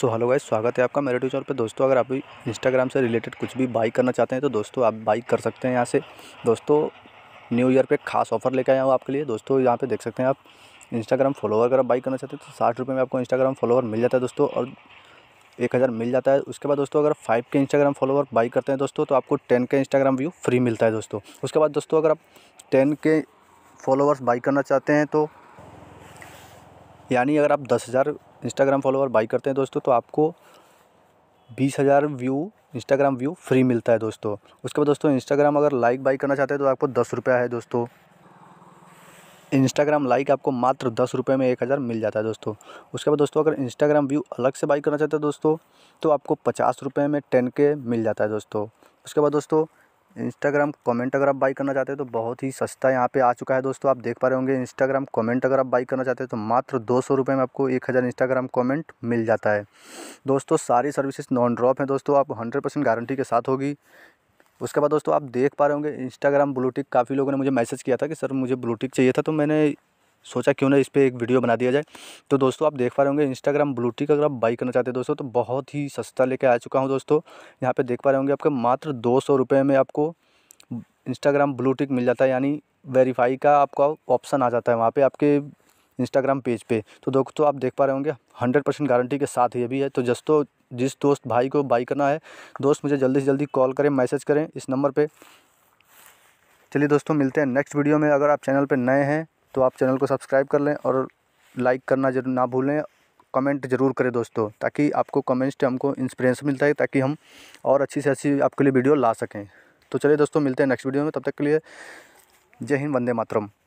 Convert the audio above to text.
so hello guys स्वागत है आपका मेरे ट्यूचर पे दोस्तों अगर आप इंस्टाग्राम से रिलेटेड कुछ भी बाई करना चाहते हैं तो दोस्तों आप बाई कर सकते हैं यहाँ से दोस्तों न्यू ईयर पे खास ऑफर लेके आया हूँ आपके लिए दोस्तों यहाँ पे देख सकते हैं आप इंस्टाग्राम फॉलोवर अगर आप बाई करना चाहते हैं तो साठ रुपये में आपको इंस्टाग्राम फॉलोअर मिल जाता है दोस्तों और एक हज़ार मिल जाता है उसके बाद दोस्तों अगर फाइव के इंस्टाग्राम फॉलोअर बाई करते हैं दोस्तों तो आपको टेन के इंस्टाग्राम व्यू फ्री मिलता है दोस्तों उसके बाद दोस्तों अगर आप टेन के फॉलोवर्स बाई करना चाहते हैं तो यानी अगर आप दस हज़ार इंस्टाग्राम फॉलोअर बाई करते हैं दोस्तों तो आपको बीस हज़ार व्यू इंस्टाग्राम व्यू फ्री मिलता है दोस्तों उसके बाद दोस्तों इंस्टाग्राम अगर लाइक बाई करना चाहते हैं तो आपको दस रुपया है दोस्तों इंस्टाग्राम लाइक आपको मात्र दस रुपये में एक हज़ार मिल जाता है दोस्तों उसके बाद दोस्तों अगर इंस्टाग्राम व्यू अलग से बाई करना चाहते हैं दोस्तों तो आपको पचास रुपये में टेन के मिल जाता है दोस्तों उसके बाद दोस्तों इंस्टाग्राम कमेंट अगर आप बाई करना चाहते हैं तो बहुत ही सस्ता यहाँ पे आ चुका है दोस्तों आप देख पा रहे होंगे इंस्टाग्राम कमेंट अगर आप बाई करना चाहते हैं तो मात्र दो सौ रुपये में आपको एक हज़ार इंस्टाग्राम कमेंट मिल जाता है दोस्तों सारी सर्विसेज नॉन ड्रॉप हैं दोस्तों आप हंड्रेड परसेंट गारंटी के साथ होगी उसके बाद दोस्तों आप देख पा रहे होंगे इंस्टाग्राम ब्लूटिक काफ़ी लोगों ने मुझे मैसेज किया था कि सर मुझे ब्लूटिक चाहिए था तो मैंने सोचा क्यों ना इस पर एक वीडियो बना दिया जाए तो दोस्तों आप देख पा रहे होंगे इंस्टाग्राम ब्लूटिक अगर आप बाई करना चाहते हैं दोस्तों तो बहुत ही सस्ता लेके आ चुका हूँ दोस्तों यहाँ पे देख पा रहे होंगे आपके मात्र दो सौ रुपये में आपको इंस्टाग्राम ब्लूटिक मिल जाता है यानी वेरीफाई का आपका ऑप्शन आ जाता है वहाँ पर आपके इंस्टाग्राम पेज पे तो दोस्तों आप देख पा रहे होंगे हंड्रेड परसेंट गारंटी के साथ ये भी है तो जस्तों जिस दोस्त भाई को बाई करना है दोस्त मुझे जल्दी से जल्दी कॉल करें मैसेज करें इस नंबर पर चलिए दोस्तों मिलते हैं नेक्स्ट वीडियो में अगर आप चैनल पर नए हैं तो आप चैनल को सब्सक्राइब कर लें और लाइक करना जरूर ना भूलें कमेंट ज़रूर करें दोस्तों ताकि आपको कमेंट्स से हमको इंस्पिरेंस मिलता है ताकि हम और अच्छी से अच्छी आपके लिए वीडियो ला सकें तो चलिए दोस्तों मिलते हैं नेक्स्ट वीडियो में तब तक के लिए जय हिंद वंदे मातरम